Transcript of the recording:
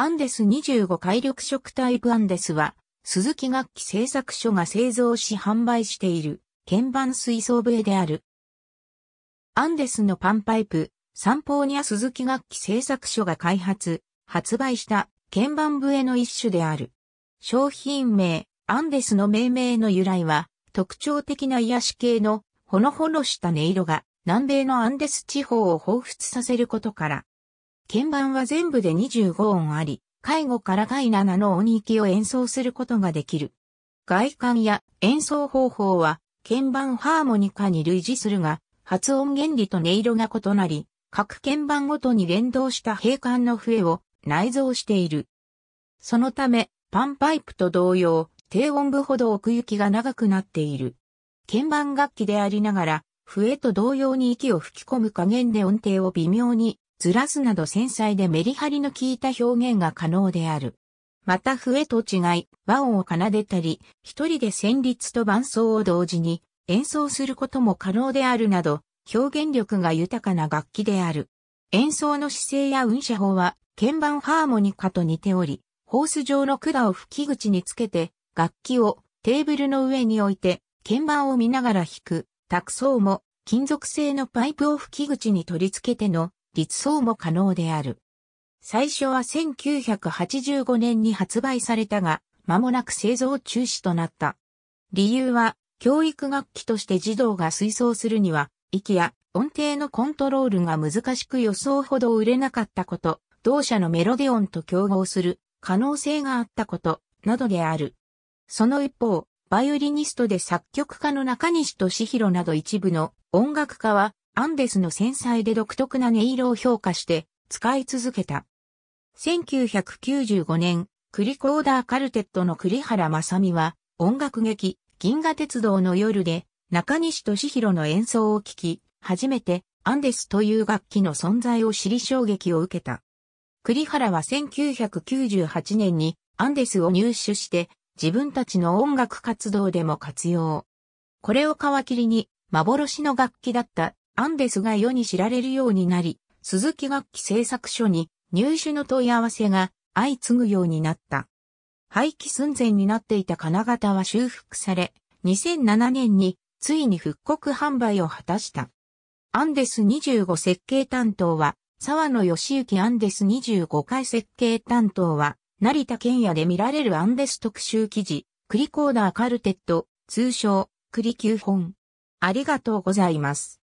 アンデス25回力食タイプアンデスは、鈴木楽器製作所が製造し販売している鍵盤水槽笛である。アンデスのパンパイプ、サンポーニャ鈴木楽器製作所が開発、発売した鍵盤笛の一種である。商品名、アンデスの命名の由来は、特徴的な癒し系のほのほのした音色が南米のアンデス地方を彷彿させることから、鍵盤は全部で25音あり、介護から介7の音域を演奏することができる。外観や演奏方法は、鍵盤ハーモニカに類似するが、発音原理と音色が異なり、各鍵盤ごとに連動した閉管の笛を内蔵している。そのため、パンパイプと同様、低音部ほど奥行きが長くなっている。鍵盤楽器でありながら、笛と同様に息を吹き込む加減で音程を微妙にずらすなど繊細でメリハリの効いた表現が可能である。また笛と違い、和音を奏でたり、一人で旋律と伴奏を同時に演奏することも可能であるなど、表現力が豊かな楽器である。演奏の姿勢や運射法は、鍵盤ハーモニカと似ており、ホース状の管を吹き口につけて、楽器をテーブルの上に置いて、鍵盤を見ながら弾く、卓奏も金属製のパイプを吹き口に取り付けての立装も可能である。最初は1985年に発売されたが、間もなく製造中止となった。理由は、教育楽器として児童が吹奏するには、息や音程のコントロールが難しく予想ほど売れなかったこと、同社のメロデオンと競合する可能性があったこと、などである。その一方、バイオリニストで作曲家の中西俊弘など一部の音楽家は、アンデスの繊細で独特な音色を評価して使い続けた。1995年、クリコーダーカルテットの栗原正美は音楽劇銀河鉄道の夜で中西俊弘の演奏を聴き、初めてアンデスという楽器の存在を知り衝撃を受けた。栗原は1998年にアンデスを入手して自分たちの音楽活動でも活用。これを皮切りに幻の楽器だったアンデスが世に知られるようになり、鈴木楽器製作所に入手の問い合わせが相次ぐようになった。廃棄寸前になっていた金型は修復され、2007年についに復刻販売を果たした。アンデス25設計担当は、沢野義行アンデス25回設計担当は、成田県也で見られるアンデス特集記事、クリコーダーカルテット、通称、クリキュー本。ありがとうございます。